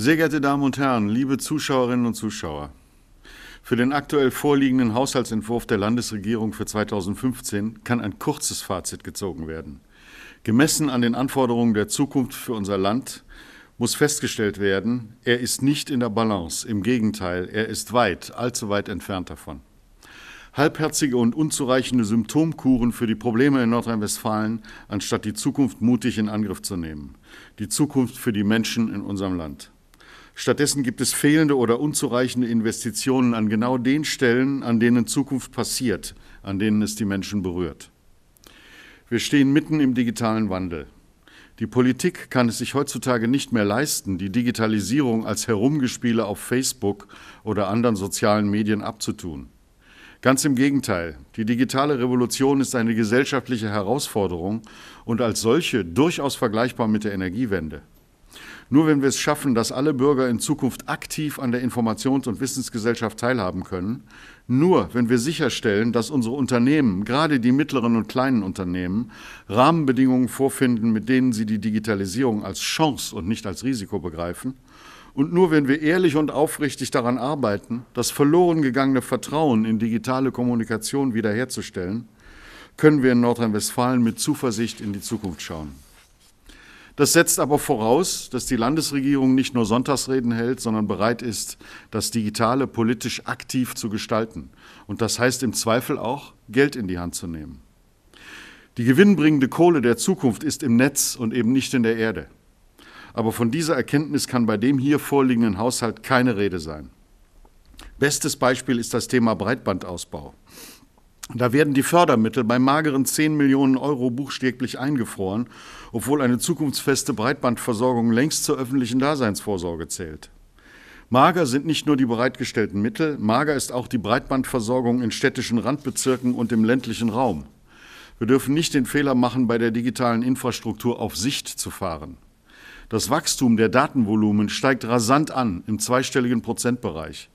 Sehr geehrte Damen und Herren, liebe Zuschauerinnen und Zuschauer, für den aktuell vorliegenden Haushaltsentwurf der Landesregierung für 2015 kann ein kurzes Fazit gezogen werden. Gemessen an den Anforderungen der Zukunft für unser Land muss festgestellt werden, er ist nicht in der Balance, im Gegenteil, er ist weit, allzu weit entfernt davon. Halbherzige und unzureichende Symptomkuren für die Probleme in Nordrhein-Westfalen, anstatt die Zukunft mutig in Angriff zu nehmen. Die Zukunft für die Menschen in unserem Land. Stattdessen gibt es fehlende oder unzureichende Investitionen an genau den Stellen, an denen Zukunft passiert, an denen es die Menschen berührt. Wir stehen mitten im digitalen Wandel. Die Politik kann es sich heutzutage nicht mehr leisten, die Digitalisierung als Herumgespiele auf Facebook oder anderen sozialen Medien abzutun. Ganz im Gegenteil, die digitale Revolution ist eine gesellschaftliche Herausforderung und als solche durchaus vergleichbar mit der Energiewende. Nur wenn wir es schaffen, dass alle Bürger in Zukunft aktiv an der Informations- und Wissensgesellschaft teilhaben können, nur wenn wir sicherstellen, dass unsere Unternehmen, gerade die mittleren und kleinen Unternehmen, Rahmenbedingungen vorfinden, mit denen sie die Digitalisierung als Chance und nicht als Risiko begreifen, und nur wenn wir ehrlich und aufrichtig daran arbeiten, das verloren gegangene Vertrauen in digitale Kommunikation wiederherzustellen, können wir in Nordrhein-Westfalen mit Zuversicht in die Zukunft schauen. Das setzt aber voraus, dass die Landesregierung nicht nur Sonntagsreden hält, sondern bereit ist, das Digitale politisch aktiv zu gestalten. Und das heißt im Zweifel auch, Geld in die Hand zu nehmen. Die gewinnbringende Kohle der Zukunft ist im Netz und eben nicht in der Erde. Aber von dieser Erkenntnis kann bei dem hier vorliegenden Haushalt keine Rede sein. Bestes Beispiel ist das Thema Breitbandausbau. Da werden die Fördermittel bei mageren 10 Millionen Euro buchstäblich eingefroren, obwohl eine zukunftsfeste Breitbandversorgung längst zur öffentlichen Daseinsvorsorge zählt. Mager sind nicht nur die bereitgestellten Mittel, mager ist auch die Breitbandversorgung in städtischen Randbezirken und im ländlichen Raum. Wir dürfen nicht den Fehler machen, bei der digitalen Infrastruktur auf Sicht zu fahren. Das Wachstum der Datenvolumen steigt rasant an im zweistelligen Prozentbereich.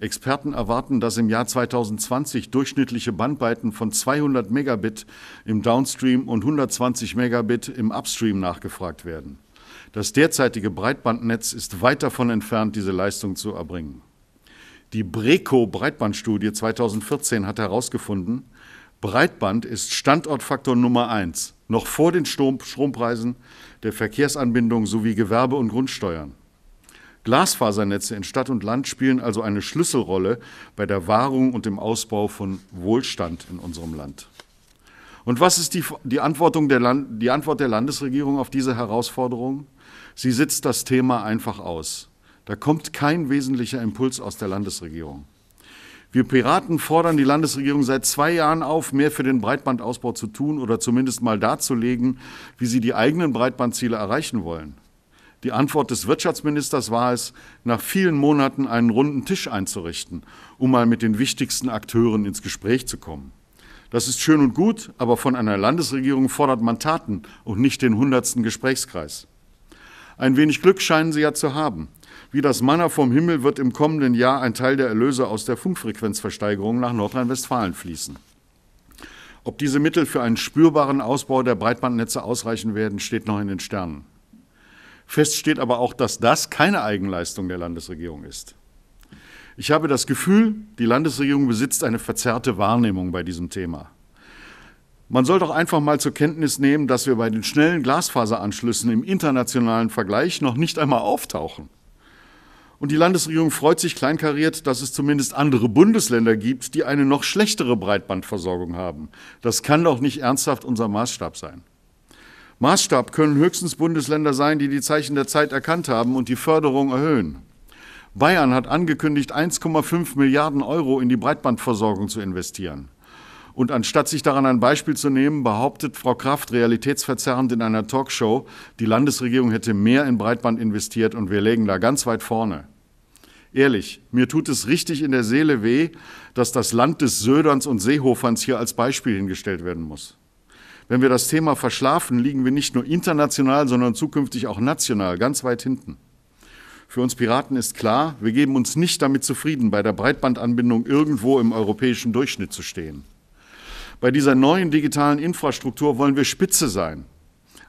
Experten erwarten, dass im Jahr 2020 durchschnittliche Bandbreiten von 200 Megabit im Downstream und 120 Megabit im Upstream nachgefragt werden. Das derzeitige Breitbandnetz ist weit davon entfernt, diese Leistung zu erbringen. Die Breco Breitbandstudie 2014 hat herausgefunden, Breitband ist Standortfaktor Nummer 1, noch vor den Strompreisen, der Verkehrsanbindung sowie Gewerbe- und Grundsteuern. Glasfasernetze in Stadt und Land spielen also eine Schlüsselrolle bei der Wahrung und dem Ausbau von Wohlstand in unserem Land. Und was ist die, die, Antwort Land, die Antwort der Landesregierung auf diese Herausforderung? Sie sitzt das Thema einfach aus. Da kommt kein wesentlicher Impuls aus der Landesregierung. Wir Piraten fordern die Landesregierung seit zwei Jahren auf, mehr für den Breitbandausbau zu tun oder zumindest mal darzulegen, wie sie die eigenen Breitbandziele erreichen wollen. Die Antwort des Wirtschaftsministers war es, nach vielen Monaten einen runden Tisch einzurichten, um mal mit den wichtigsten Akteuren ins Gespräch zu kommen. Das ist schön und gut, aber von einer Landesregierung fordert man Taten und nicht den hundertsten Gesprächskreis. Ein wenig Glück scheinen sie ja zu haben. Wie das Manna vom Himmel wird im kommenden Jahr ein Teil der Erlöse aus der Funkfrequenzversteigerung nach Nordrhein-Westfalen fließen. Ob diese Mittel für einen spürbaren Ausbau der Breitbandnetze ausreichen werden, steht noch in den Sternen. Fest steht aber auch, dass das keine Eigenleistung der Landesregierung ist. Ich habe das Gefühl, die Landesregierung besitzt eine verzerrte Wahrnehmung bei diesem Thema. Man soll doch einfach mal zur Kenntnis nehmen, dass wir bei den schnellen Glasfaseranschlüssen im internationalen Vergleich noch nicht einmal auftauchen. Und die Landesregierung freut sich kleinkariert, dass es zumindest andere Bundesländer gibt, die eine noch schlechtere Breitbandversorgung haben. Das kann doch nicht ernsthaft unser Maßstab sein. Maßstab können höchstens Bundesländer sein, die die Zeichen der Zeit erkannt haben und die Förderung erhöhen. Bayern hat angekündigt, 1,5 Milliarden Euro in die Breitbandversorgung zu investieren. Und anstatt sich daran ein Beispiel zu nehmen, behauptet Frau Kraft realitätsverzerrend in einer Talkshow, die Landesregierung hätte mehr in Breitband investiert und wir lägen da ganz weit vorne. Ehrlich, mir tut es richtig in der Seele weh, dass das Land des Söderns und Seehoferns hier als Beispiel hingestellt werden muss. Wenn wir das Thema verschlafen, liegen wir nicht nur international, sondern zukünftig auch national ganz weit hinten. Für uns Piraten ist klar, wir geben uns nicht damit zufrieden, bei der Breitbandanbindung irgendwo im europäischen Durchschnitt zu stehen. Bei dieser neuen digitalen Infrastruktur wollen wir Spitze sein,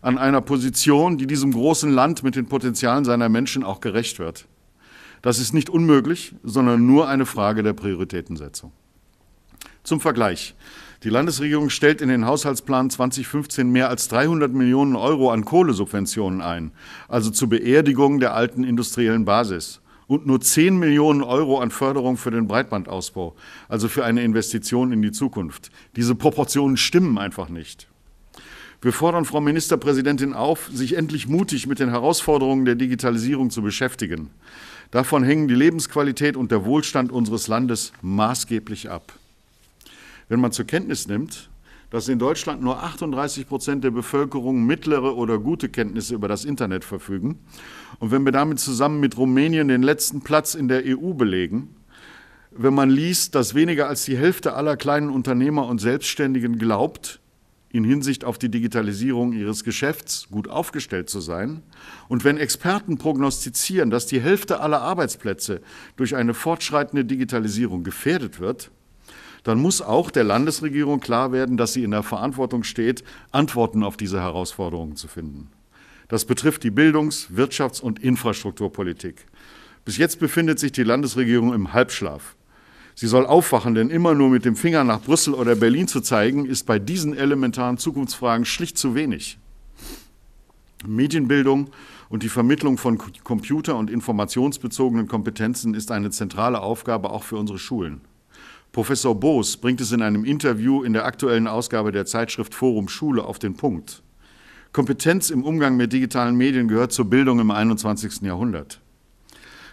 an einer Position, die diesem großen Land mit den Potenzialen seiner Menschen auch gerecht wird. Das ist nicht unmöglich, sondern nur eine Frage der Prioritätensetzung. Zum Vergleich. Die Landesregierung stellt in den Haushaltsplan 2015 mehr als 300 Millionen Euro an Kohlesubventionen ein, also zur Beerdigung der alten industriellen Basis. Und nur 10 Millionen Euro an Förderung für den Breitbandausbau, also für eine Investition in die Zukunft. Diese Proportionen stimmen einfach nicht. Wir fordern Frau Ministerpräsidentin auf, sich endlich mutig mit den Herausforderungen der Digitalisierung zu beschäftigen. Davon hängen die Lebensqualität und der Wohlstand unseres Landes maßgeblich ab. Wenn man zur Kenntnis nimmt, dass in Deutschland nur 38 Prozent der Bevölkerung mittlere oder gute Kenntnisse über das Internet verfügen. Und wenn wir damit zusammen mit Rumänien den letzten Platz in der EU belegen, wenn man liest, dass weniger als die Hälfte aller kleinen Unternehmer und Selbstständigen glaubt, in Hinsicht auf die Digitalisierung ihres Geschäfts gut aufgestellt zu sein. Und wenn Experten prognostizieren, dass die Hälfte aller Arbeitsplätze durch eine fortschreitende Digitalisierung gefährdet wird, dann muss auch der Landesregierung klar werden, dass sie in der Verantwortung steht, Antworten auf diese Herausforderungen zu finden. Das betrifft die Bildungs-, Wirtschafts- und Infrastrukturpolitik. Bis jetzt befindet sich die Landesregierung im Halbschlaf. Sie soll aufwachen, denn immer nur mit dem Finger nach Brüssel oder Berlin zu zeigen, ist bei diesen elementaren Zukunftsfragen schlicht zu wenig. Medienbildung und die Vermittlung von computer- und informationsbezogenen Kompetenzen ist eine zentrale Aufgabe auch für unsere Schulen. Professor Boos bringt es in einem Interview in der aktuellen Ausgabe der Zeitschrift Forum Schule auf den Punkt. Kompetenz im Umgang mit digitalen Medien gehört zur Bildung im 21. Jahrhundert.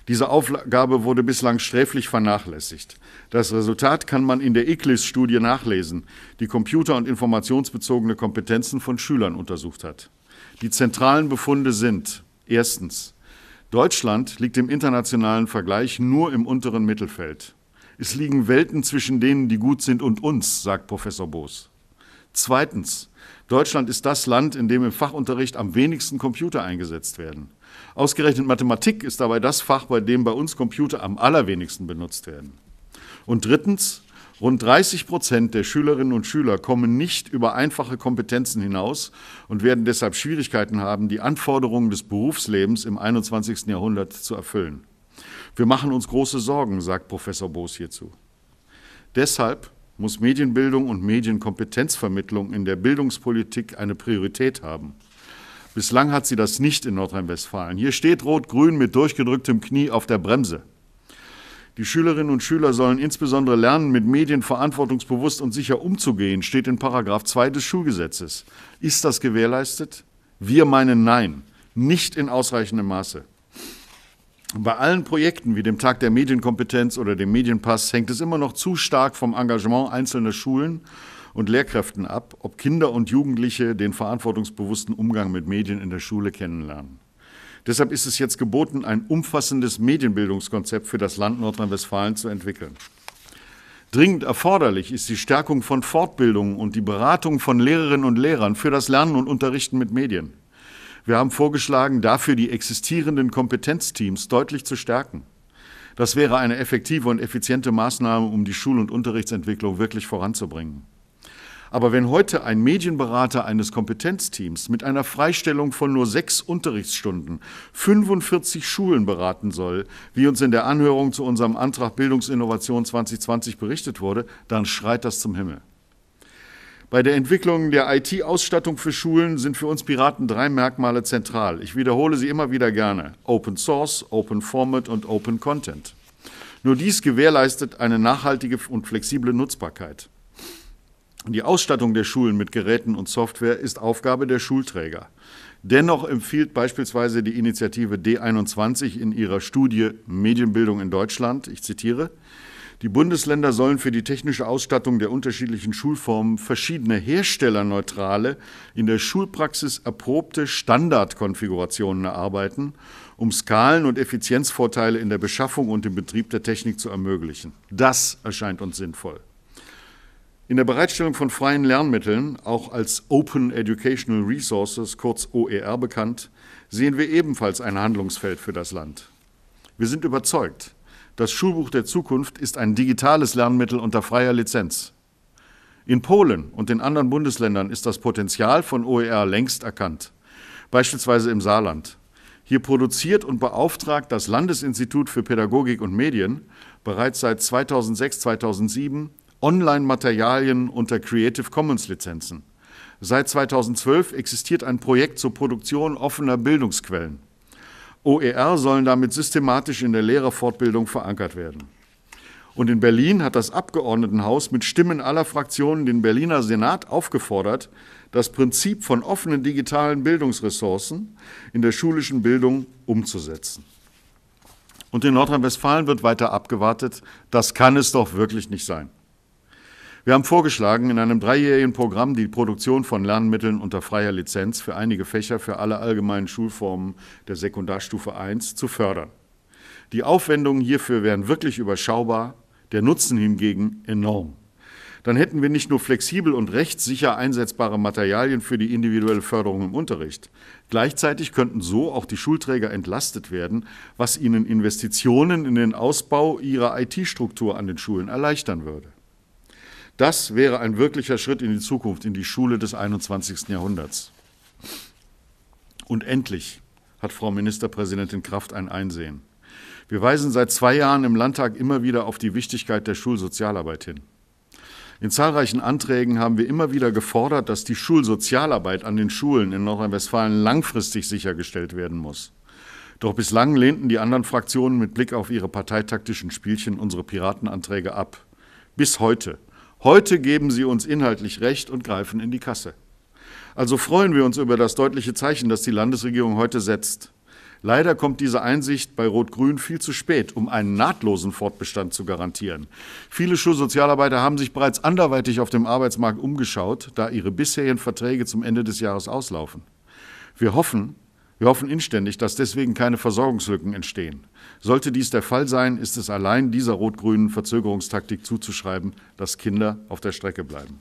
Diese Aufgabe wurde bislang sträflich vernachlässigt. Das Resultat kann man in der ICLIS-Studie nachlesen, die computer- und informationsbezogene Kompetenzen von Schülern untersucht hat. Die zentralen Befunde sind erstens, Deutschland liegt im internationalen Vergleich nur im unteren Mittelfeld. Es liegen Welten zwischen denen, die gut sind, und uns, sagt Professor Boos. Zweitens, Deutschland ist das Land, in dem im Fachunterricht am wenigsten Computer eingesetzt werden. Ausgerechnet Mathematik ist dabei das Fach, bei dem bei uns Computer am allerwenigsten benutzt werden. Und drittens, rund 30 Prozent der Schülerinnen und Schüler kommen nicht über einfache Kompetenzen hinaus und werden deshalb Schwierigkeiten haben, die Anforderungen des Berufslebens im 21. Jahrhundert zu erfüllen. Wir machen uns große Sorgen, sagt Professor Boos hierzu. Deshalb muss Medienbildung und Medienkompetenzvermittlung in der Bildungspolitik eine Priorität haben. Bislang hat sie das nicht in Nordrhein-Westfalen. Hier steht Rot-Grün mit durchgedrücktem Knie auf der Bremse. Die Schülerinnen und Schüler sollen insbesondere lernen, mit Medien verantwortungsbewusst und sicher umzugehen, steht in Paragraph 2 des Schulgesetzes. Ist das gewährleistet? Wir meinen nein, nicht in ausreichendem Maße. Bei allen Projekten wie dem Tag der Medienkompetenz oder dem Medienpass hängt es immer noch zu stark vom Engagement einzelner Schulen und Lehrkräften ab, ob Kinder und Jugendliche den verantwortungsbewussten Umgang mit Medien in der Schule kennenlernen. Deshalb ist es jetzt geboten, ein umfassendes Medienbildungskonzept für das Land Nordrhein-Westfalen zu entwickeln. Dringend erforderlich ist die Stärkung von Fortbildungen und die Beratung von Lehrerinnen und Lehrern für das Lernen und Unterrichten mit Medien. Wir haben vorgeschlagen, dafür die existierenden Kompetenzteams deutlich zu stärken. Das wäre eine effektive und effiziente Maßnahme, um die Schul- und Unterrichtsentwicklung wirklich voranzubringen. Aber wenn heute ein Medienberater eines Kompetenzteams mit einer Freistellung von nur sechs Unterrichtsstunden 45 Schulen beraten soll, wie uns in der Anhörung zu unserem Antrag Bildungsinnovation 2020 berichtet wurde, dann schreit das zum Himmel. Bei der Entwicklung der IT-Ausstattung für Schulen sind für uns Piraten drei Merkmale zentral. Ich wiederhole sie immer wieder gerne. Open Source, Open Format und Open Content. Nur dies gewährleistet eine nachhaltige und flexible Nutzbarkeit. Die Ausstattung der Schulen mit Geräten und Software ist Aufgabe der Schulträger. Dennoch empfiehlt beispielsweise die Initiative D21 in ihrer Studie Medienbildung in Deutschland, ich zitiere, die Bundesländer sollen für die technische Ausstattung der unterschiedlichen Schulformen verschiedene herstellerneutrale, in der Schulpraxis erprobte Standardkonfigurationen erarbeiten, um Skalen- und Effizienzvorteile in der Beschaffung und im Betrieb der Technik zu ermöglichen. Das erscheint uns sinnvoll. In der Bereitstellung von freien Lernmitteln, auch als Open Educational Resources, kurz OER bekannt, sehen wir ebenfalls ein Handlungsfeld für das Land. Wir sind überzeugt, das Schulbuch der Zukunft ist ein digitales Lernmittel unter freier Lizenz. In Polen und in anderen Bundesländern ist das Potenzial von OER längst erkannt, beispielsweise im Saarland. Hier produziert und beauftragt das Landesinstitut für Pädagogik und Medien bereits seit 2006, 2007 Online-Materialien unter Creative Commons-Lizenzen. Seit 2012 existiert ein Projekt zur Produktion offener Bildungsquellen. OER sollen damit systematisch in der Lehrerfortbildung verankert werden. Und in Berlin hat das Abgeordnetenhaus mit Stimmen aller Fraktionen den Berliner Senat aufgefordert, das Prinzip von offenen digitalen Bildungsressourcen in der schulischen Bildung umzusetzen. Und in Nordrhein-Westfalen wird weiter abgewartet. Das kann es doch wirklich nicht sein. Wir haben vorgeschlagen, in einem dreijährigen Programm die Produktion von Lernmitteln unter freier Lizenz für einige Fächer für alle allgemeinen Schulformen der Sekundarstufe 1 zu fördern. Die Aufwendungen hierfür wären wirklich überschaubar, der Nutzen hingegen enorm. Dann hätten wir nicht nur flexibel und rechtssicher einsetzbare Materialien für die individuelle Förderung im Unterricht. Gleichzeitig könnten so auch die Schulträger entlastet werden, was ihnen Investitionen in den Ausbau ihrer IT-Struktur an den Schulen erleichtern würde. Das wäre ein wirklicher Schritt in die Zukunft, in die Schule des 21. Jahrhunderts. Und endlich hat Frau Ministerpräsidentin Kraft ein Einsehen. Wir weisen seit zwei Jahren im Landtag immer wieder auf die Wichtigkeit der Schulsozialarbeit hin. In zahlreichen Anträgen haben wir immer wieder gefordert, dass die Schulsozialarbeit an den Schulen in Nordrhein-Westfalen langfristig sichergestellt werden muss. Doch bislang lehnten die anderen Fraktionen mit Blick auf ihre parteitaktischen Spielchen unsere Piratenanträge ab. Bis heute Heute geben sie uns inhaltlich recht und greifen in die Kasse. Also freuen wir uns über das deutliche Zeichen, das die Landesregierung heute setzt. Leider kommt diese Einsicht bei Rot-Grün viel zu spät, um einen nahtlosen Fortbestand zu garantieren. Viele Schulsozialarbeiter haben sich bereits anderweitig auf dem Arbeitsmarkt umgeschaut, da ihre bisherigen Verträge zum Ende des Jahres auslaufen. Wir hoffen, wir hoffen inständig, dass deswegen keine Versorgungslücken entstehen. Sollte dies der Fall sein, ist es allein dieser rot-grünen Verzögerungstaktik zuzuschreiben, dass Kinder auf der Strecke bleiben.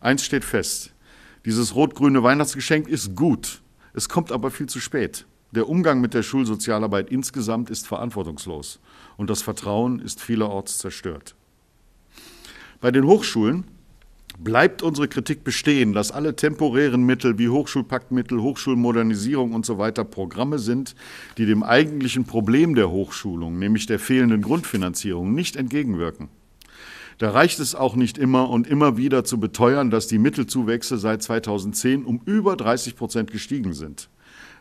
Eins steht fest, dieses rot-grüne Weihnachtsgeschenk ist gut, es kommt aber viel zu spät. Der Umgang mit der Schulsozialarbeit insgesamt ist verantwortungslos und das Vertrauen ist vielerorts zerstört. Bei den Hochschulen bleibt unsere Kritik bestehen, dass alle temporären Mittel wie Hochschulpaktmittel, Hochschulmodernisierung und so weiter Programme sind, die dem eigentlichen Problem der Hochschulung, nämlich der fehlenden Grundfinanzierung, nicht entgegenwirken. Da reicht es auch nicht immer und immer wieder zu beteuern, dass die Mittelzuwächse seit 2010 um über 30 Prozent gestiegen sind.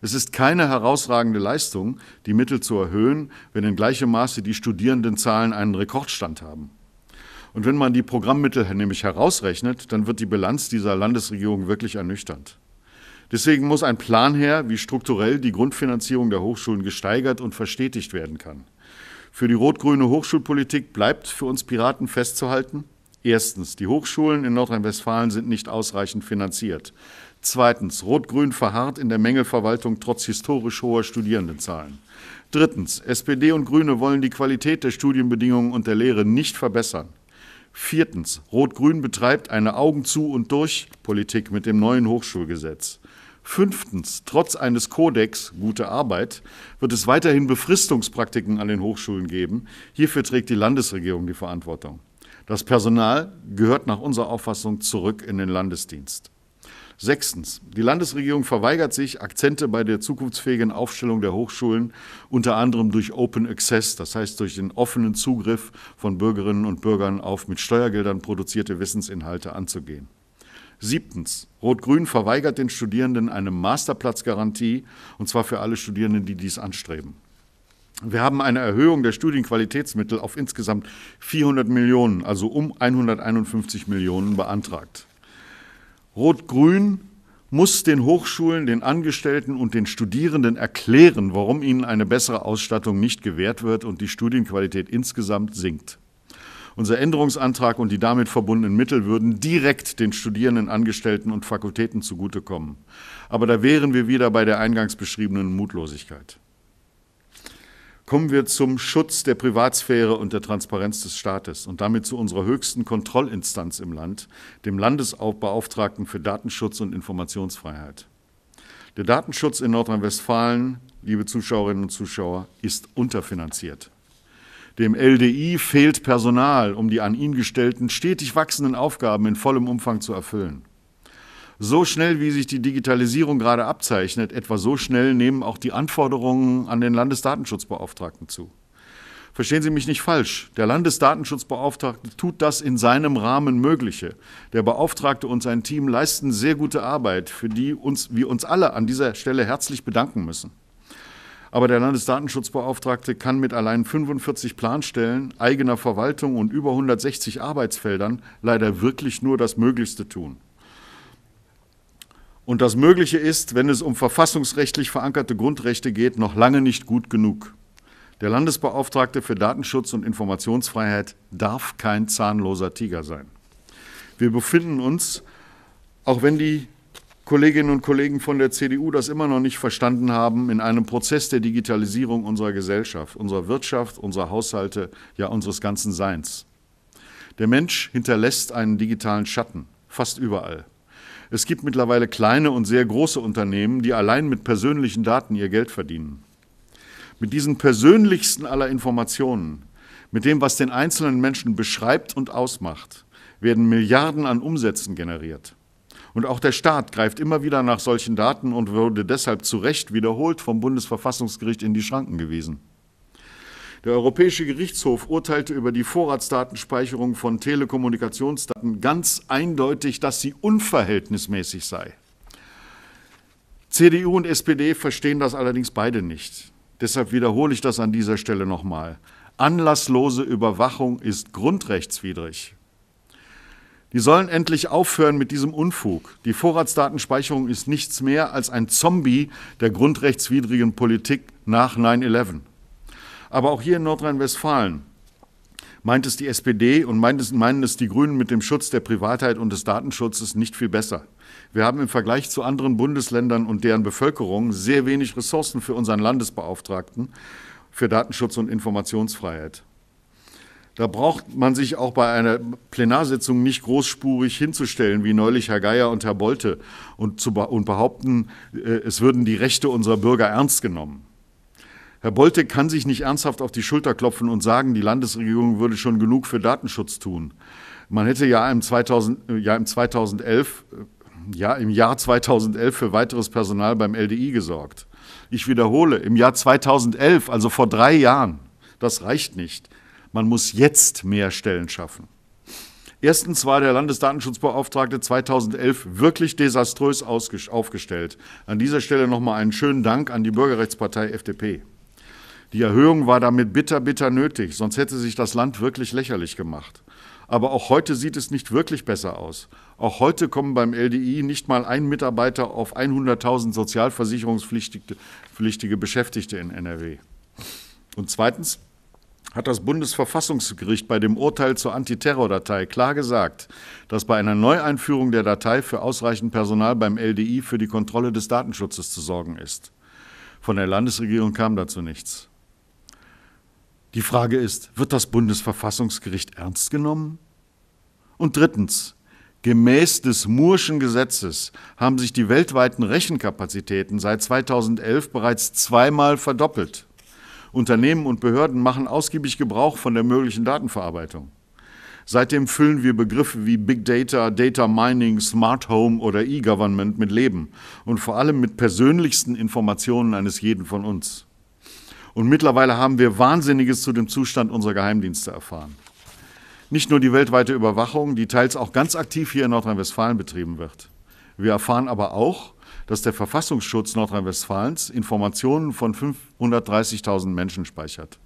Es ist keine herausragende Leistung, die Mittel zu erhöhen, wenn in gleichem Maße die Studierendenzahlen einen Rekordstand haben. Und wenn man die Programmmittel nämlich herausrechnet, dann wird die Bilanz dieser Landesregierung wirklich ernüchternd. Deswegen muss ein Plan her, wie strukturell die Grundfinanzierung der Hochschulen gesteigert und verstetigt werden kann. Für die rot-grüne Hochschulpolitik bleibt für uns Piraten festzuhalten. Erstens, die Hochschulen in Nordrhein-Westfalen sind nicht ausreichend finanziert. Zweitens, Rot-Grün verharrt in der Mängelverwaltung trotz historisch hoher Studierendenzahlen. Drittens, SPD und Grüne wollen die Qualität der Studienbedingungen und der Lehre nicht verbessern. Viertens, Rot-Grün betreibt eine Augen zu und durch Politik mit dem neuen Hochschulgesetz. Fünftens, trotz eines Kodex gute Arbeit wird es weiterhin Befristungspraktiken an den Hochschulen geben. Hierfür trägt die Landesregierung die Verantwortung. Das Personal gehört nach unserer Auffassung zurück in den Landesdienst. Sechstens. Die Landesregierung verweigert sich, Akzente bei der zukunftsfähigen Aufstellung der Hochschulen unter anderem durch Open Access, das heißt durch den offenen Zugriff von Bürgerinnen und Bürgern auf mit Steuergeldern produzierte Wissensinhalte anzugehen. Siebtens. Rot-Grün verweigert den Studierenden eine Masterplatzgarantie, und zwar für alle Studierenden, die dies anstreben. Wir haben eine Erhöhung der Studienqualitätsmittel auf insgesamt 400 Millionen, also um 151 Millionen beantragt. Rot-Grün muss den Hochschulen, den Angestellten und den Studierenden erklären, warum ihnen eine bessere Ausstattung nicht gewährt wird und die Studienqualität insgesamt sinkt. Unser Änderungsantrag und die damit verbundenen Mittel würden direkt den Studierenden, Angestellten und Fakultäten zugutekommen. Aber da wären wir wieder bei der eingangs beschriebenen Mutlosigkeit kommen wir zum Schutz der Privatsphäre und der Transparenz des Staates und damit zu unserer höchsten Kontrollinstanz im Land, dem Landesbeauftragten für Datenschutz und Informationsfreiheit. Der Datenschutz in Nordrhein-Westfalen, liebe Zuschauerinnen und Zuschauer, ist unterfinanziert. Dem LDI fehlt Personal, um die an ihn gestellten stetig wachsenden Aufgaben in vollem Umfang zu erfüllen so schnell, wie sich die Digitalisierung gerade abzeichnet, etwa so schnell nehmen auch die Anforderungen an den Landesdatenschutzbeauftragten zu. Verstehen Sie mich nicht falsch. Der Landesdatenschutzbeauftragte tut das in seinem Rahmen Mögliche. Der Beauftragte und sein Team leisten sehr gute Arbeit, für die uns, wir uns alle an dieser Stelle herzlich bedanken müssen. Aber der Landesdatenschutzbeauftragte kann mit allein 45 Planstellen, eigener Verwaltung und über 160 Arbeitsfeldern leider wirklich nur das Möglichste tun und das Mögliche ist, wenn es um verfassungsrechtlich verankerte Grundrechte geht, noch lange nicht gut genug. Der Landesbeauftragte für Datenschutz und Informationsfreiheit darf kein zahnloser Tiger sein. Wir befinden uns, auch wenn die Kolleginnen und Kollegen von der CDU das immer noch nicht verstanden haben, in einem Prozess der Digitalisierung unserer Gesellschaft, unserer Wirtschaft, unserer Haushalte, ja unseres ganzen Seins. Der Mensch hinterlässt einen digitalen Schatten, fast überall. Es gibt mittlerweile kleine und sehr große Unternehmen, die allein mit persönlichen Daten ihr Geld verdienen. Mit diesen persönlichsten aller Informationen, mit dem, was den einzelnen Menschen beschreibt und ausmacht, werden Milliarden an Umsätzen generiert. Und auch der Staat greift immer wieder nach solchen Daten und wurde deshalb zu Recht wiederholt vom Bundesverfassungsgericht in die Schranken gewiesen. Der Europäische Gerichtshof urteilte über die Vorratsdatenspeicherung von Telekommunikationsdaten ganz eindeutig, dass sie unverhältnismäßig sei. CDU und SPD verstehen das allerdings beide nicht. Deshalb wiederhole ich das an dieser Stelle nochmal. Anlasslose Überwachung ist grundrechtswidrig. Die sollen endlich aufhören mit diesem Unfug. Die Vorratsdatenspeicherung ist nichts mehr als ein Zombie der grundrechtswidrigen Politik nach 9-11. Aber auch hier in Nordrhein-Westfalen meint es die SPD und meint es, meinen es die Grünen mit dem Schutz der Privatheit und des Datenschutzes nicht viel besser. Wir haben im Vergleich zu anderen Bundesländern und deren Bevölkerung sehr wenig Ressourcen für unseren Landesbeauftragten für Datenschutz und Informationsfreiheit. Da braucht man sich auch bei einer Plenarsitzung nicht großspurig hinzustellen, wie neulich Herr Geier und Herr Bolte, und, zu, und behaupten, äh, es würden die Rechte unserer Bürger ernst genommen. Herr Bolte kann sich nicht ernsthaft auf die Schulter klopfen und sagen, die Landesregierung würde schon genug für Datenschutz tun. Man hätte ja im, 2000, äh, ja im 2011, äh, ja im Jahr 2011 für weiteres Personal beim LDI gesorgt. Ich wiederhole, im Jahr 2011, also vor drei Jahren, das reicht nicht. Man muss jetzt mehr Stellen schaffen. Erstens war der Landesdatenschutzbeauftragte 2011 wirklich desaströs aufgestellt. An dieser Stelle nochmal einen schönen Dank an die Bürgerrechtspartei FDP. Die Erhöhung war damit bitter, bitter nötig, sonst hätte sich das Land wirklich lächerlich gemacht. Aber auch heute sieht es nicht wirklich besser aus. Auch heute kommen beim LDI nicht mal ein Mitarbeiter auf 100.000 sozialversicherungspflichtige Beschäftigte in NRW. Und zweitens hat das Bundesverfassungsgericht bei dem Urteil zur Antiterrordatei klar gesagt, dass bei einer Neueinführung der Datei für ausreichend Personal beim LDI für die Kontrolle des Datenschutzes zu sorgen ist. Von der Landesregierung kam dazu nichts. Die Frage ist, wird das Bundesverfassungsgericht ernst genommen? Und drittens, gemäß des Murschen Gesetzes haben sich die weltweiten Rechenkapazitäten seit 2011 bereits zweimal verdoppelt. Unternehmen und Behörden machen ausgiebig Gebrauch von der möglichen Datenverarbeitung. Seitdem füllen wir Begriffe wie Big Data, Data Mining, Smart Home oder E-Government mit Leben und vor allem mit persönlichsten Informationen eines jeden von uns. Und mittlerweile haben wir Wahnsinniges zu dem Zustand unserer Geheimdienste erfahren. Nicht nur die weltweite Überwachung, die teils auch ganz aktiv hier in Nordrhein-Westfalen betrieben wird. Wir erfahren aber auch, dass der Verfassungsschutz Nordrhein-Westfalens Informationen von 530.000 Menschen speichert.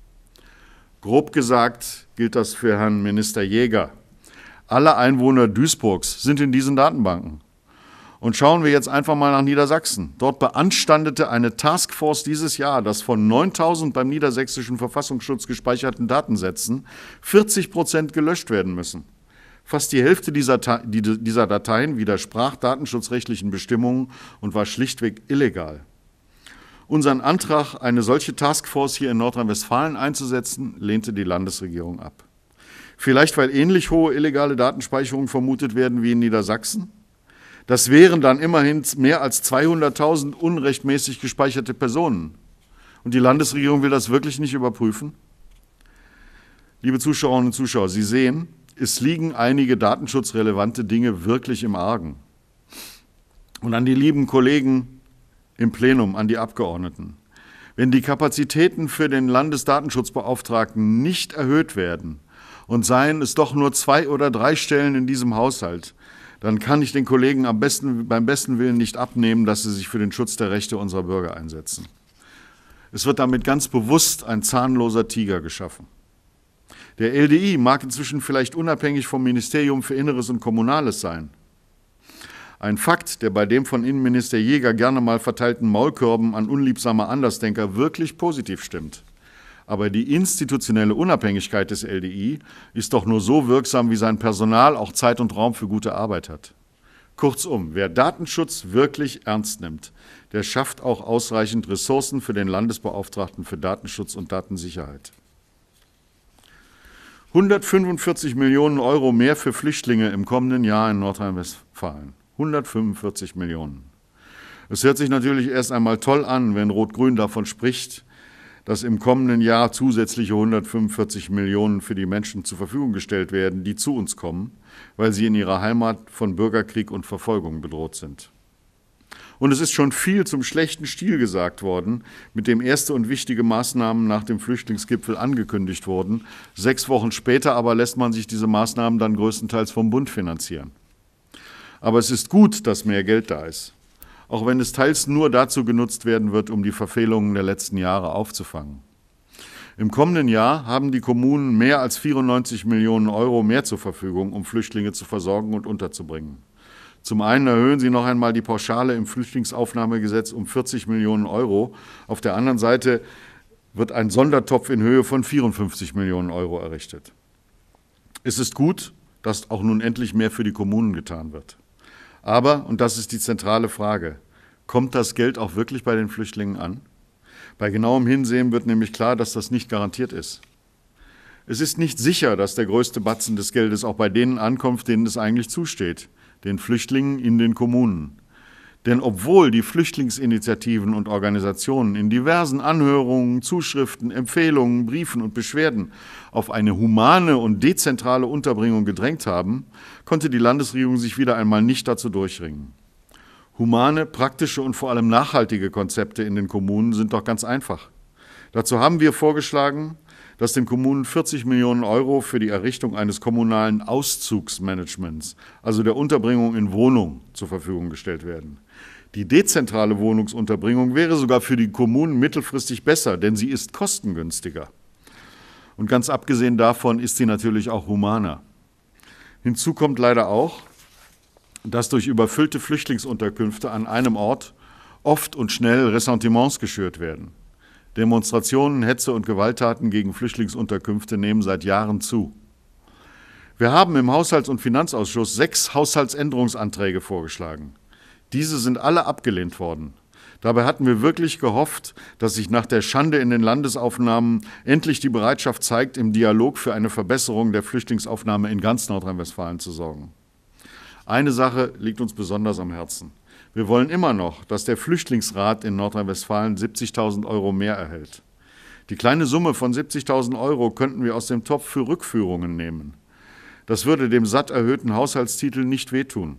Grob gesagt gilt das für Herrn Minister Jäger. Alle Einwohner Duisburgs sind in diesen Datenbanken. Und schauen wir jetzt einfach mal nach Niedersachsen. Dort beanstandete eine Taskforce dieses Jahr, dass von 9000 beim niedersächsischen Verfassungsschutz gespeicherten Datensätzen 40 Prozent gelöscht werden müssen. Fast die Hälfte dieser, Dateien widersprach datenschutzrechtlichen Bestimmungen und war schlichtweg illegal. Unseren Antrag, eine solche Taskforce hier in Nordrhein-Westfalen einzusetzen, lehnte die Landesregierung ab. Vielleicht weil ähnlich hohe illegale Datenspeicherungen vermutet werden wie in Niedersachsen? Das wären dann immerhin mehr als 200.000 unrechtmäßig gespeicherte Personen. Und die Landesregierung will das wirklich nicht überprüfen? Liebe Zuschauerinnen und Zuschauer, Sie sehen, es liegen einige datenschutzrelevante Dinge wirklich im Argen. Und an die lieben Kollegen im Plenum, an die Abgeordneten. Wenn die Kapazitäten für den Landesdatenschutzbeauftragten nicht erhöht werden, und seien es doch nur zwei oder drei Stellen in diesem Haushalt, dann kann ich den Kollegen am besten, beim besten Willen nicht abnehmen, dass sie sich für den Schutz der Rechte unserer Bürger einsetzen. Es wird damit ganz bewusst ein zahnloser Tiger geschaffen. Der LDI mag inzwischen vielleicht unabhängig vom Ministerium für Inneres und Kommunales sein. Ein Fakt, der bei dem von Innenminister Jäger gerne mal verteilten Maulkörben an unliebsame Andersdenker wirklich positiv stimmt. Aber die institutionelle Unabhängigkeit des LDI ist doch nur so wirksam, wie sein Personal auch Zeit und Raum für gute Arbeit hat. Kurzum, wer Datenschutz wirklich ernst nimmt, der schafft auch ausreichend Ressourcen für den Landesbeauftragten für Datenschutz und Datensicherheit. 145 Millionen Euro mehr für Flüchtlinge im kommenden Jahr in Nordrhein-Westfalen. 145 Millionen. Es hört sich natürlich erst einmal toll an, wenn Rot-Grün davon spricht, dass im kommenden Jahr zusätzliche 145 Millionen für die Menschen zur Verfügung gestellt werden, die zu uns kommen, weil sie in ihrer Heimat von Bürgerkrieg und Verfolgung bedroht sind. Und es ist schon viel zum schlechten Stil gesagt worden, mit dem erste und wichtige Maßnahmen nach dem Flüchtlingsgipfel angekündigt wurden. Sechs Wochen später aber lässt man sich diese Maßnahmen dann größtenteils vom Bund finanzieren. Aber es ist gut, dass mehr Geld da ist auch wenn es teils nur dazu genutzt werden wird, um die Verfehlungen der letzten Jahre aufzufangen. Im kommenden Jahr haben die Kommunen mehr als 94 Millionen Euro mehr zur Verfügung, um Flüchtlinge zu versorgen und unterzubringen. Zum einen erhöhen sie noch einmal die Pauschale im Flüchtlingsaufnahmegesetz um 40 Millionen Euro. Auf der anderen Seite wird ein Sondertopf in Höhe von 54 Millionen Euro errichtet. Es ist gut, dass auch nun endlich mehr für die Kommunen getan wird. Aber, und das ist die zentrale Frage, kommt das Geld auch wirklich bei den Flüchtlingen an? Bei genauem Hinsehen wird nämlich klar, dass das nicht garantiert ist. Es ist nicht sicher, dass der größte Batzen des Geldes auch bei denen ankommt, denen es eigentlich zusteht, den Flüchtlingen in den Kommunen. Denn obwohl die Flüchtlingsinitiativen und Organisationen in diversen Anhörungen, Zuschriften, Empfehlungen, Briefen und Beschwerden auf eine humane und dezentrale Unterbringung gedrängt haben, konnte die Landesregierung sich wieder einmal nicht dazu durchringen. Humane, praktische und vor allem nachhaltige Konzepte in den Kommunen sind doch ganz einfach. Dazu haben wir vorgeschlagen, dass den Kommunen 40 Millionen Euro für die Errichtung eines kommunalen Auszugsmanagements, also der Unterbringung in Wohnung, zur Verfügung gestellt werden. Die dezentrale Wohnungsunterbringung wäre sogar für die Kommunen mittelfristig besser, denn sie ist kostengünstiger. Und ganz abgesehen davon ist sie natürlich auch humaner. Hinzu kommt leider auch, dass durch überfüllte Flüchtlingsunterkünfte an einem Ort oft und schnell Ressentiments geschürt werden. Demonstrationen, Hetze und Gewalttaten gegen Flüchtlingsunterkünfte nehmen seit Jahren zu. Wir haben im Haushalts- und Finanzausschuss sechs Haushaltsänderungsanträge vorgeschlagen. Diese sind alle abgelehnt worden. Dabei hatten wir wirklich gehofft, dass sich nach der Schande in den Landesaufnahmen endlich die Bereitschaft zeigt, im Dialog für eine Verbesserung der Flüchtlingsaufnahme in ganz Nordrhein-Westfalen zu sorgen. Eine Sache liegt uns besonders am Herzen. Wir wollen immer noch, dass der Flüchtlingsrat in Nordrhein-Westfalen 70.000 Euro mehr erhält. Die kleine Summe von 70.000 Euro könnten wir aus dem Topf für Rückführungen nehmen. Das würde dem satt erhöhten Haushaltstitel nicht wehtun.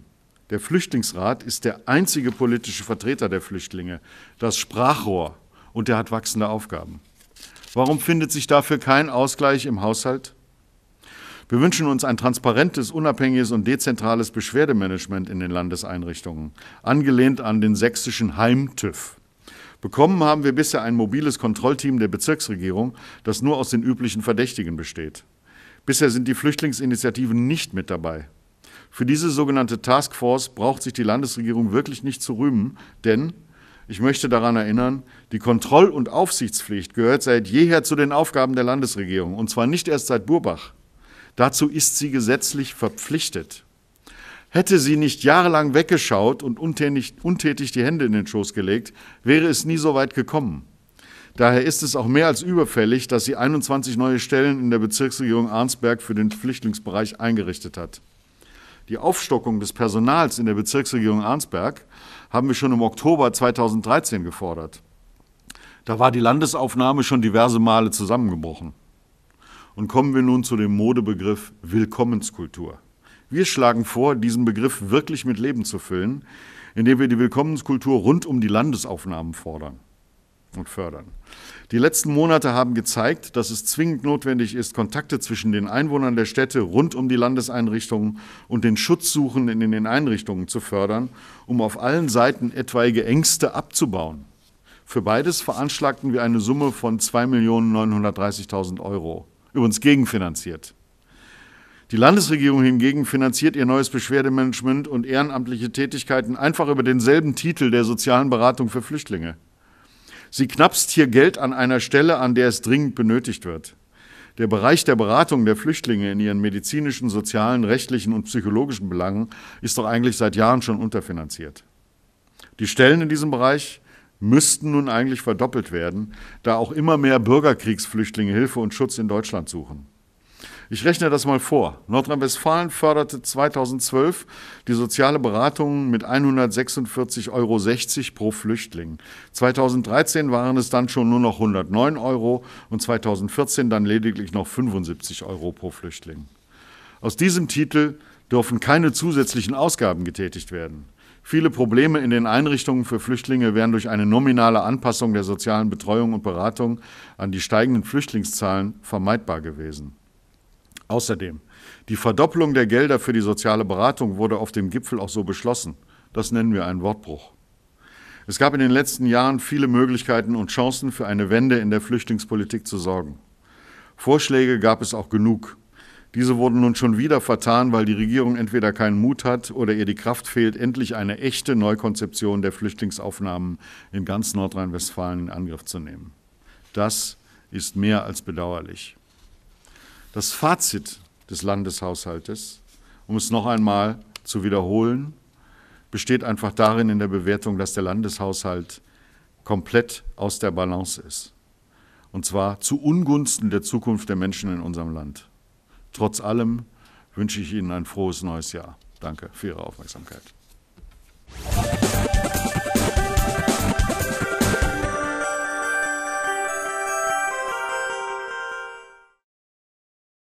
Der Flüchtlingsrat ist der einzige politische Vertreter der Flüchtlinge, das Sprachrohr, und er hat wachsende Aufgaben. Warum findet sich dafür kein Ausgleich im Haushalt? Wir wünschen uns ein transparentes, unabhängiges und dezentrales Beschwerdemanagement in den Landeseinrichtungen, angelehnt an den sächsischen Heimtüv. Bekommen haben wir bisher ein mobiles Kontrollteam der Bezirksregierung, das nur aus den üblichen Verdächtigen besteht. Bisher sind die Flüchtlingsinitiativen nicht mit dabei. Für diese sogenannte Taskforce braucht sich die Landesregierung wirklich nicht zu rühmen, denn ich möchte daran erinnern, die Kontroll- und Aufsichtspflicht gehört seit jeher zu den Aufgaben der Landesregierung, und zwar nicht erst seit Burbach. Dazu ist sie gesetzlich verpflichtet. Hätte sie nicht jahrelang weggeschaut und untätig, die Hände in den Schoß gelegt, wäre es nie so weit gekommen. Daher ist es auch mehr als überfällig, dass sie 21 neue Stellen in der Bezirksregierung Arnsberg für den Flüchtlingsbereich eingerichtet hat. Die Aufstockung des Personals in der Bezirksregierung Arnsberg haben wir schon im Oktober 2013 gefordert. Da war die Landesaufnahme schon diverse Male zusammengebrochen. Und kommen wir nun zu dem Modebegriff Willkommenskultur. Wir schlagen vor, diesen Begriff wirklich mit Leben zu füllen, indem wir die Willkommenskultur rund um die Landesaufnahmen fordern und fördern. Die letzten Monate haben gezeigt, dass es zwingend notwendig ist, Kontakte zwischen den Einwohnern der Städte rund um die Landeseinrichtungen und den Schutzsuchenden in den Einrichtungen zu fördern, um auf allen Seiten etwaige Ängste abzubauen. Für beides veranschlagten wir eine Summe von 2.930.000 Euro, übrigens gegenfinanziert. Die Landesregierung hingegen finanziert ihr neues Beschwerdemanagement und ehrenamtliche Tätigkeiten einfach über denselben Titel der sozialen Beratung für Flüchtlinge. Sie knapst hier Geld an einer Stelle, an der es dringend benötigt wird. Der Bereich der Beratung der Flüchtlinge in ihren medizinischen, sozialen, rechtlichen und psychologischen Belangen ist doch eigentlich seit Jahren schon unterfinanziert. Die Stellen in diesem Bereich müssten nun eigentlich verdoppelt werden, da auch immer mehr Bürgerkriegsflüchtlinge Hilfe und Schutz in Deutschland suchen. Ich rechne das mal vor. Nordrhein-Westfalen förderte 2012 die soziale Beratung mit 146,60 Euro pro Flüchtling. 2013 waren es dann schon nur noch 109 Euro und 2014 dann lediglich noch 75 Euro pro Flüchtling. Aus diesem Titel dürfen keine zusätzlichen Ausgaben getätigt werden. Viele Probleme in den Einrichtungen für Flüchtlinge werden durch eine nominale Anpassung der sozialen Betreuung und Beratung an die steigenden Flüchtlingszahlen vermeidbar gewesen. Außerdem, die Verdopplung der Gelder für die soziale Beratung wurde auf dem Gipfel auch so beschlossen. Das nennen wir einen Wortbruch. Es gab in den letzten Jahren viele Möglichkeiten und Chancen für eine Wende in der Flüchtlingspolitik zu sorgen. Vorschläge gab es auch genug. Diese wurden nun schon wieder vertan, weil die Regierung entweder keinen Mut hat oder ihr die Kraft fehlt, endlich eine echte Neukonzeption der Flüchtlingsaufnahmen in ganz Nordrhein-Westfalen in Angriff zu nehmen. Das ist mehr als bedauerlich. Das Fazit des Landeshaushaltes, um es noch einmal zu wiederholen, besteht einfach darin in der Bewertung, dass der Landeshaushalt komplett aus der Balance ist. Und zwar zu Ungunsten der Zukunft der Menschen in unserem Land. Trotz allem wünsche ich Ihnen ein frohes neues Jahr. Danke für Ihre Aufmerksamkeit.